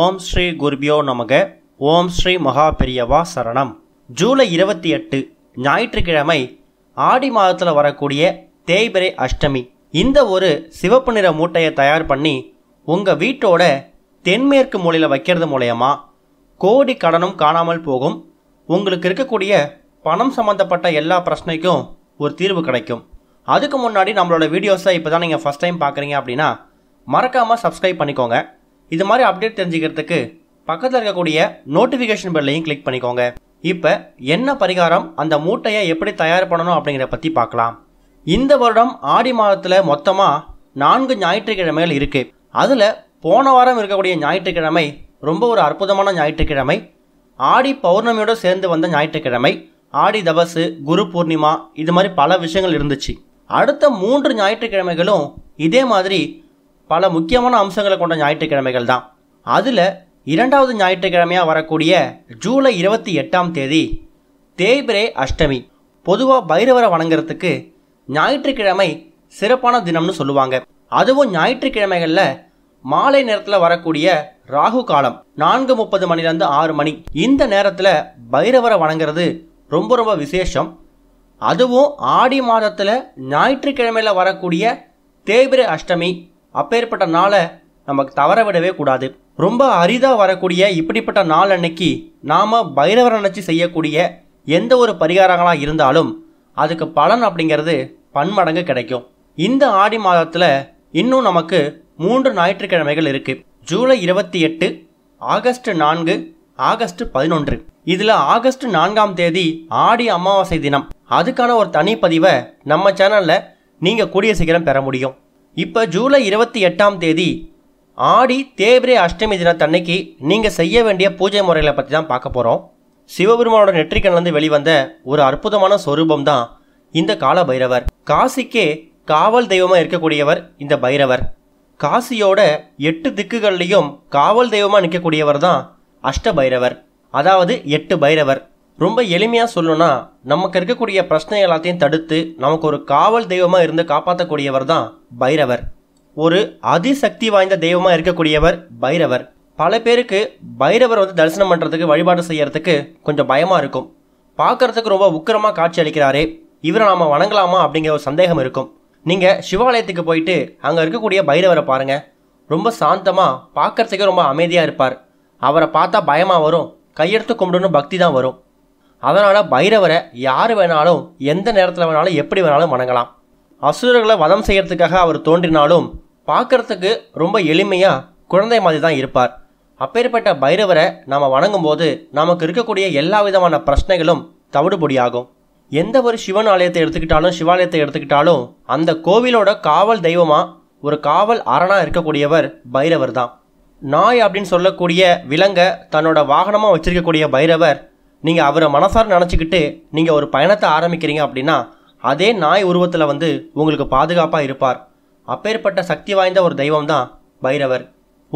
ஓம் ஸ்ரீ குருபியோ நமக ஓம் ஸ்ரீ மகா பெரியவா சரணம் ஜூலை இருபத்தி எட்டு ஞாயிற்றுக்கிழமை ஆடி மாதத்தில் வரக்கூடிய தேய்பிரை அஷ்டமி இந்த ஒரு சிவப்பு நிற மூட்டையை தயார் பண்ணி உங்கள் வீட்டோட தென்மேற்கு மூலையில் வைக்கிறது மூலயமா கோடி கடனும் காணாமல் போகும் உங்களுக்கு இருக்கக்கூடிய பணம் சம்மந்தப்பட்ட எல்லா பிரச்சனைக்கும் ஒரு தீர்வு கிடைக்கும் அதுக்கு முன்னாடி நம்மளோட வீடியோஸை இப்போ தான் நீங்கள் ஃபஸ்ட் டைம் பார்க்குறீங்க அப்படின்னா மறக்காமல் சப்ஸ்கிரைப் பண்ணிக்கோங்க இது மாதிரி அப்டேட் தெரிஞ்சுக்கிறதுக்கு பக்கத்தில் இருக்கக்கூடிய நோட்டிஃபிகேஷன் பெல்லையும் கிளிக் பண்ணிக்கோங்க இப்போ என்ன பரிகாரம் அந்த மூட்டையை எப்படி தயார் பண்ணணும் அப்படிங்கிற பற்றி பார்க்கலாம் இந்த வருடம் ஆடி மாதத்தில் மொத்தமாக நான்கு ஞாயிற்றுக்கிழமைகள் இருக்குது அதில் போன வாரம் இருக்கக்கூடிய ஞாயிற்றுக்கிழமை ரொம்ப ஒரு அற்புதமான ஞாயிற்றுக்கிழமை ஆடி பௌர்ணமியோடு சேர்ந்து வந்த ஞாயிற்றுக்கிழமை ஆடி தபசு குரு பூர்ணிமா இது மாதிரி பல விஷயங்கள் இருந்துச்சு அடுத்த மூன்று ஞாயிற்றுக்கிழமைகளும் இதே மாதிரி பல முக்கியமான அம்சங்களை கொண்ட ஞாயிற்றுக்கிழமைகள் தான் அதில் இரண்டாவது ஞாயிற்றுக்கிழமையாக வரக்கூடிய ஜூலை இருபத்தி எட்டாம் தேதி தேய்பிரே அஷ்டமி பொதுவாக பைரவரை வணங்குறதுக்கு ஞாயிற்றுக்கிழமை சிறப்பான தினம்னு சொல்லுவாங்க அதுவும் ஞாயிற்றுக்கிழமைகளில் மாலை நேரத்தில் வரக்கூடிய ராகு காலம் நான்கு முப்பது மணிலேருந்து ஆறு மணி இந்த நேரத்தில் பைரவரை வணங்குறது ரொம்ப ரொம்ப விசேஷம் அதுவும் ஆடி மாதத்தில் ஞாயிற்றுக்கிழமையில் வரக்கூடிய தேய்பிரை அஷ்டமி அப்பேற்பட்ட நாளை நமக்கு தவற விடவே கூடாது ரொம்ப அரிதாக வரக்கூடிய இப்படிப்பட்ட நாள் அன்னைக்கு நாம் பைரவர் நினச்சி செய்யக்கூடிய எந்த ஒரு பரிகாரங்களாக இருந்தாலும் அதுக்கு பலன் அப்படிங்கிறது பன்மடங்கு கிடைக்கும் இந்த ஆடி மாதத்தில் இன்னும் நமக்கு மூன்று ஞாயிற்றுக்கிழமைகள் இருக்குது ஜூலை இருபத்தி எட்டு ஆகஸ்ட் நான்கு ஆகஸ்ட் பதினொன்று இதில் ஆகஸ்ட் நான்காம் தேதி ஆடி அமாவாசை தினம் அதுக்கான ஒரு தனிப்பதிவை நம்ம சேனலில் நீங்கள் கூடிய சீக்கிரம் பெற முடியும் இப்போ ஜூலை இருபத்தி எட்டாம் தேதி ஆடி தேவிரே அஷ்டமி தினத்தன்னைக்கு நீங்கள் செய்ய வேண்டிய பூஜை முறைகளை பற்றி தான் பார்க்க போகிறோம் சிவபெருமானோட நெற்றிக்கண்ணிலிருந்து வெளிவந்த ஒரு அற்புதமான சொரூபம் தான் இந்த கால பைரவர் காசிக்கே காவல் தெய்வமாக இருக்கக்கூடியவர் இந்த பைரவர் காசியோட எட்டு திக்குகள்லையும் காவல் தெய்வமாக நிற்கக்கூடியவர் தான் அஷ்ட பைரவர் அதாவது எட்டு பைரவர் ரொம்ப எளிமையாக சொல்லணும்னா நமக்கு இருக்கக்கூடிய பிரச்சனை எல்லாத்தையும் தடுத்து நமக்கு ஒரு காவல் தெய்வமாக இருந்து காப்பாற்றக்கூடியவர் தான் பைரவர் ஒரு அதிசக்தி வாய்ந்த தெய்வமாக இருக்கக்கூடியவர் பைரவர் பல பேருக்கு பைரவர் வந்து தரிசனம் பண்ணுறதுக்கு வழிபாடு செய்கிறதுக்கு கொஞ்சம் பயமாக இருக்கும் பார்க்குறதுக்கு ரொம்ப உக்கிரமாக காட்சி அளிக்கிறாரே இவரை நாம் வணங்கலாமா அப்படிங்கிற ஒரு சந்தேகம் இருக்கும் நீங்கள் சிவாலயத்துக்கு போயிட்டு அங்கே இருக்கக்கூடிய பைரவரை பாருங்கள் ரொம்ப சாந்தமாக பார்க்குறதுக்கே ரொம்ப அமைதியாக இருப்பார் அவரை பார்த்தா பயமாக வரும் கையெடுத்து கும்பிடணும் பக்தி தான் வரும் அதனால் பைரவரை யார் வேணாலும் எந்த நேரத்தில் வேணாலும் எப்படி வேணாலும் வணங்கலாம் அசுரர்களை வதம் செய்கிறதுக்காக அவர் தோன்றினாலும் பார்க்குறதுக்கு ரொம்ப எளிமையாக குழந்தை மாதிரி தான் இருப்பார் அப்பேற்பட்ட பைரவரை நாம் வணங்கும்போது நமக்கு இருக்கக்கூடிய எல்லா விதமான பிரச்சனைகளும் தவிடுபொடியாகும் எந்த ஒரு சிவன் ஆலயத்தை எடுத்துக்கிட்டாலும் சிவாலயத்தை எடுத்துக்கிட்டாலும் அந்த கோவிலோட காவல் தெய்வமாக ஒரு காவல் அரணாக இருக்கக்கூடியவர் பைரவர் தான் நாய் அப்படின்னு சொல்லக்கூடிய விலங்கை தன்னோட வாகனமாக வச்சிருக்கக்கூடிய பைரவர் நீங்கள் அவரை மனசார நினச்சிக்கிட்டு நீங்கள் ஒரு பயணத்தை ஆரம்பிக்கிறீங்க அப்படின்னா அதே நாய் உருவத்தில் வந்து உங்களுக்கு பாதுகாப்பாக இருப்பார் அப்பேற்பட்ட சக்தி வாய்ந்த ஒரு தெய்வம் தான் பைரவர்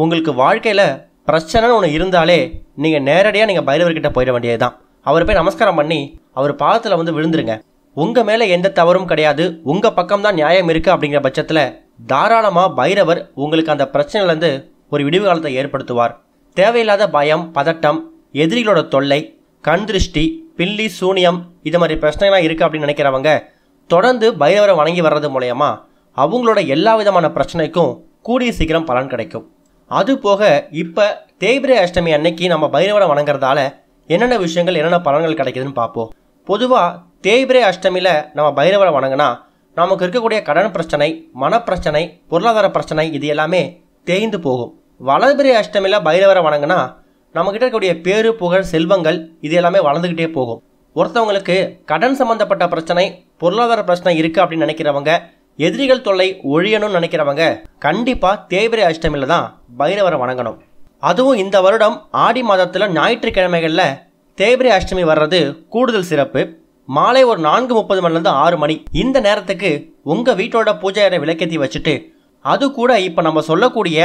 உங்களுக்கு வாழ்க்கையில் பிரச்சனைன்னு ஒன்று இருந்தாலே நீங்கள் நேரடியாக நீங்கள் பைரவர்கிட்ட போயிட வேண்டியது தான் அவர் போய் நமஸ்காரம் பண்ணி அவர் பாதத்தில் வந்து விழுந்துருங்க உங்கள் மேலே எந்த தவறும் கிடையாது உங்கள் பக்கம் தான் நியாயம் இருக்குது அப்படிங்கிற பட்சத்தில் தாராளமாக பைரவர் உங்களுக்கு அந்த பிரச்சனையிலேருந்து ஒரு விடிவு காலத்தை ஏற்படுத்துவார் தேவையில்லாத பயம் பதட்டம் எதிரிகளோட தொல்லை கண் திருஷ்டி பில்லி சூனியம் இது மாதிரி பிரச்சனைகள்லாம் இருக்குது அப்படின்னு நினைக்கிறவங்க தொடர்ந்து பைரவரை வணங்கி வர்றது மூலயமா அவங்களோட எல்லா விதமான பிரச்சனைக்கும் கூடிய சீக்கிரம் பலன் கிடைக்கும் அது போக இப்போ தேய்பிரை அஷ்டமி அன்னைக்கு நம்ம பைரவரை வணங்குறதால என்னென்ன விஷயங்கள் என்னென்ன பலன்கள் கிடைக்குதுன்னு பார்ப்போம் பொதுவாக தேய்பிரை அஷ்டமியில் நம்ம பைரவரை வணங்கினா நமக்கு இருக்கக்கூடிய கடன் பிரச்சனை மனப்பிரச்சனை பொருளாதார பிரச்சனை இது எல்லாமே தேய்ந்து போகும் வலதுபிரை அஷ்டமியில் பைரவரை வணங்கினா நம்மக்கிட்ட இருக்கக்கூடிய பேரு புகழ் செல்வங்கள் இது எல்லாமே வளர்ந்துக்கிட்டே போகும் ஒருத்தவங்களுக்கு கடன் சம்மந்தப்பட்ட பிரச்சனை பொருளாதார பிரச்சனை இருக்கு அப்படின்னு நினைக்கிறவங்க எதிரிகள் தொல்லை ஒழியணும்னு நினைக்கிறவங்க கண்டிப்பாக தேவிரை அஷ்டமியில் தான் பைரவரை வணங்கணும் அதுவும் இந்த வருடம் ஆடி மாதத்தில் ஞாயிற்றுக்கிழமைகளில் தேவிரை அஷ்டமி வர்றது கூடுதல் சிறப்பு மாலை ஒரு நான்கு முப்பது மணிலேருந்து ஆறு மணி இந்த நேரத்துக்கு உங்கள் வீட்டோட பூஜை அறை விளக்கேற்றி வச்சுட்டு அது கூட இப்போ நம்ம சொல்லக்கூடிய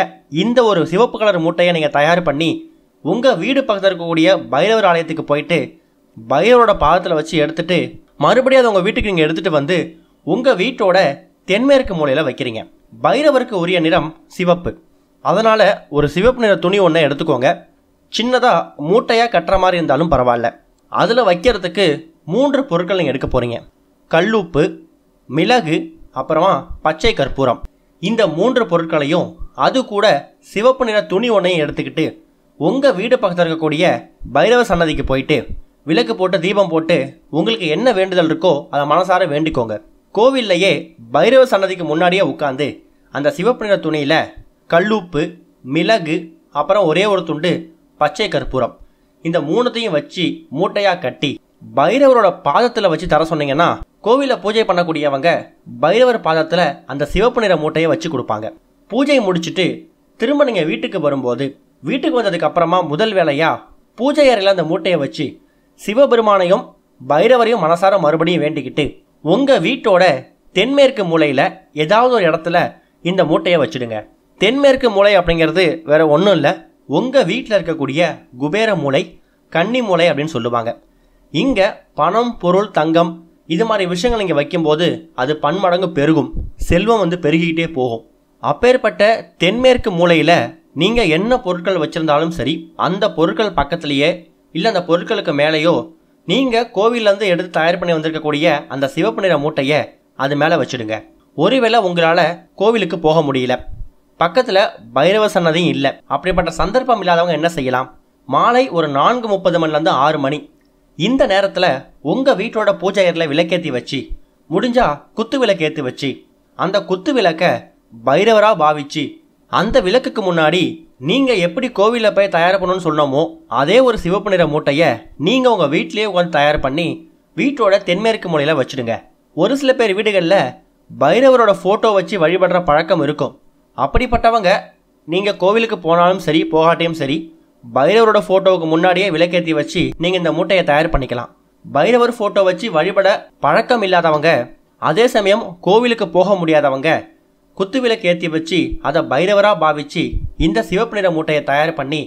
இந்த ஒரு சிவப்பு கலர் மூட்டையை நீங்கள் தயார் பண்ணி உங்கள் வீடு பக்கத்தில் இருக்கக்கூடிய பைரவர் ஆலயத்துக்கு போயிட்டு பைரவரோட பாதத்தில் வச்சு எடுத்துட்டு மறுபடியும் அதை உங்கள் வீட்டுக்கு நீங்கள் எடுத்துகிட்டு வந்து உங்கள் வீட்டோட தென்மேற்கு மூலையில் வைக்கிறீங்க பைரவருக்கு உரிய நிறம் சிவப்பு அதனால் ஒரு சிவப்பு நிற துணி ஒன்று எடுத்துக்கோங்க சின்னதாக மூட்டையாக கட்டுற மாதிரி இருந்தாலும் பரவாயில்ல அதில் வைக்கிறதுக்கு மூன்று பொருட்கள் நீங்கள் எடுக்க போகிறீங்க கல்லுப்பு மிளகு அப்புறமா பச்சை கற்பூரம் இந்த மூன்று பொருட்களையும் அது கூட சிவப்பு நிற துணி ஒன்றையும் எடுத்துக்கிட்டு உங்கள் வீடு பக்கத்தில் இருக்கக்கூடிய பைரவ சன்னதிக்கு போயிட்டு விளக்கு போட்டு தீபம் போட்டு உங்களுக்கு என்ன வேண்டுதல் இருக்கோ அதை மனசார வேண்டிக்கோங்க கோவில்லையே பைரவ சன்னதிக்கு முன்னாடியே உட்காந்து அந்த சிவப்பு நிற துணியில் கல்லுப்பு மிளகு அப்புறம் ஒரே ஒரு துண்டு பச்சை கற்பூரம் இந்த மூணுத்தையும் வச்சு மூட்டையாக கட்டி பைரவரோட பாதத்தில் வச்சு தர சொன்னீங்கன்னா கோவிலில் பூஜை பண்ணக்கூடியவங்க பைரவர் பாதத்தில் அந்த சிவப்பு நிற மூட்டையை வச்சு கொடுப்பாங்க பூஜையை முடிச்சுட்டு திரும்ப நீங்கள் வீட்டுக்கு வரும்போது வீட்டுக்கு வந்ததுக்கப்புறமா முதல் வேலையாக பூஜை அறையில் அந்த மூட்டையை வச்சு சிவபெருமானையும் பைரவரையும் மனசார மறுபடியும் வேண்டிக்கிட்டு உங்கள் வீட்டோட தென்மேற்கு மூலையில் ஏதாவது ஒரு இடத்துல இந்த மூட்டையை வச்சுடுங்க தென்மேற்கு மூளை அப்படிங்கிறது வேற ஒன்றும் இல்லை உங்கள் வீட்டில் இருக்கக்கூடிய குபேர மூளை கன்னி மூளை அப்படின்னு சொல்லுவாங்க இங்கே பணம் பொருள் தங்கம் இது மாதிரி விஷயங்கள் இங்கே வைக்கும்போது அது பன்மடங்கு பெருகும் செல்வம் வந்து பெருகிக்கிட்டே போகும் அப்பேற்பட்ட தென்மேற்கு மூலையில் நீங்கள் என்ன பொருட்கள் வச்சுருந்தாலும் சரி அந்த பொருட்கள் பக்கத்துலேயே இல்லை அந்த பொருட்களுக்கு மேலேயோ நீங்கள் கோவிலேருந்து எடுத்து தயார் பண்ணி வந்திருக்கக்கூடிய அந்த சிவப்பு நிற மூட்டையை அது மேலே வச்சுடுங்க ஒருவேளை உங்களால் கோவிலுக்கு போக முடியல பக்கத்தில் பைரவ சன்னதியும் இல்லை அப்படிப்பட்ட சந்தர்ப்பம் இல்லாதவங்க என்ன செய்யலாம் மாலை ஒரு நான்கு முப்பது மணிலேருந்து ஆறு மணி இந்த நேரத்தில் உங்கள் வீட்டோட பூஜை ஏரில் விளக்கேற்றி வச்சு முடிஞ்சா குத்து ஏற்றி வச்சு அந்த குத்து விளக்கை பைரவராக பாவிச்சு அந்த விளக்குக்கு முன்னாடி நீங்கள் எப்படி கோவிலில் போய் தயார் பண்ணணும்னு சொன்னோமோ அதே ஒரு சிவப்பு நிற மூட்டையை நீங்கள் உங்கள் வீட்டிலேயே உட்காந்து தயார் பண்ணி வீட்டோட தென்மேற்கு மூலையில் வச்சுடுங்க ஒரு சில பேர் வீடுகளில் பைரவரோட ஃபோட்டோ வச்சு வழிபடுற பழக்கம் இருக்கும் அப்படிப்பட்டவங்க நீங்கள் கோவிலுக்கு போனாலும் சரி போகாட்டியும் சரி பைரவரோட ஃபோட்டோவுக்கு முன்னாடியே விளக்கேற்றி வச்சு நீங்கள் இந்த மூட்டையை தயார் பண்ணிக்கலாம் பைரவர் ஃபோட்டோ வச்சு வழிபட பழக்கம் இல்லாதவங்க அதே சமயம் கோவிலுக்கு போக முடியாதவங்க குத்து விளக்கு ஏற்றி வச்சு அதை பைரவராக பாவிச்சு இந்த சிவப்பு நிற மூட்டையை தயார் பண்ணி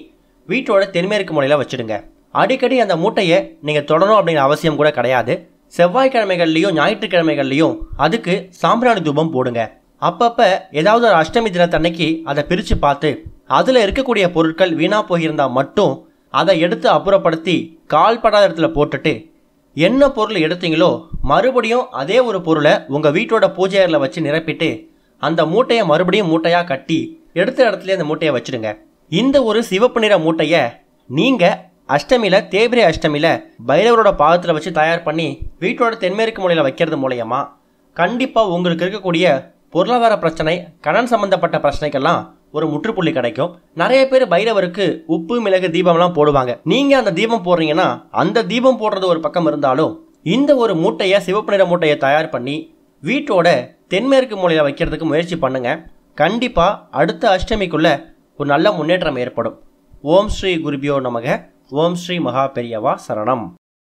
வீட்டோட தென்மேற்கு மூலையில் வச்சுடுங்க அடிக்கடி அந்த மூட்டையை நீங்கள் தொடரும் அப்படின்னு அவசியம் கூட கிடையாது செவ்வாய்க்கிழமைகள்லையும் ஞாயிற்றுக்கிழமைகள்லையும் அதுக்கு சாம்பிராணி தூபம் போடுங்க அப்பப்போ ஏதாவது ஒரு அஷ்டமி தினத்தன்னைக்கு அதை பிரித்து பார்த்து அதில் இருக்கக்கூடிய பொருட்கள் வீணாக போயிருந்தால் மட்டும் அதை எடுத்து அப்புறப்படுத்தி படாத இடத்துல போட்டுட்டு என்ன பொருள் எடுத்தீங்களோ மறுபடியும் அதே ஒரு பொருளை உங்கள் வீட்டோட பூஜை அறையில் வச்சு நிரப்பிட்டு அந்த மூட்டையை மறுபடியும் மூட்டையாக கட்டி எடுத்த இடத்துலேயே அந்த மூட்டையை வச்சுடுங்க இந்த ஒரு சிவப்பு நிற மூட்டையை நீங்கள் அஷ்டமியில் தேய்பிரை அஷ்டமியில் பைரவரோட பாதத்தில் வச்சு தயார் பண்ணி வீட்டோட தென்மேற்கு மூலையில் வைக்கிறது மூலயமா கண்டிப்பாக உங்களுக்கு இருக்கக்கூடிய பொருளாதார பிரச்சனை கடன் சம்மந்தப்பட்ட பிரச்சனைக்கெல்லாம் ஒரு முற்றுப்புள்ளி கிடைக்கும் நிறைய பேர் பைரவருக்கு உப்பு மிளகு தீபம்லாம் போடுவாங்க நீங்கள் அந்த தீபம் போடுறீங்கன்னா அந்த தீபம் போடுறது ஒரு பக்கம் இருந்தாலும் இந்த ஒரு மூட்டையை சிவப்பு நிற மூட்டையை தயார் பண்ணி வீட்டோட தென்மேற்கு மூலையில் வைக்கிறதுக்கு முயற்சி பண்ணுங்கள் கண்டிப்பாக அடுத்த அஷ்டமிக்குள்ளே ஒரு நல்ல முன்னேற்றம் ஏற்படும் ஓம் ஸ்ரீ குருபியோ நமக ஓம் ஸ்ரீ மகா பெரியவா சரணம்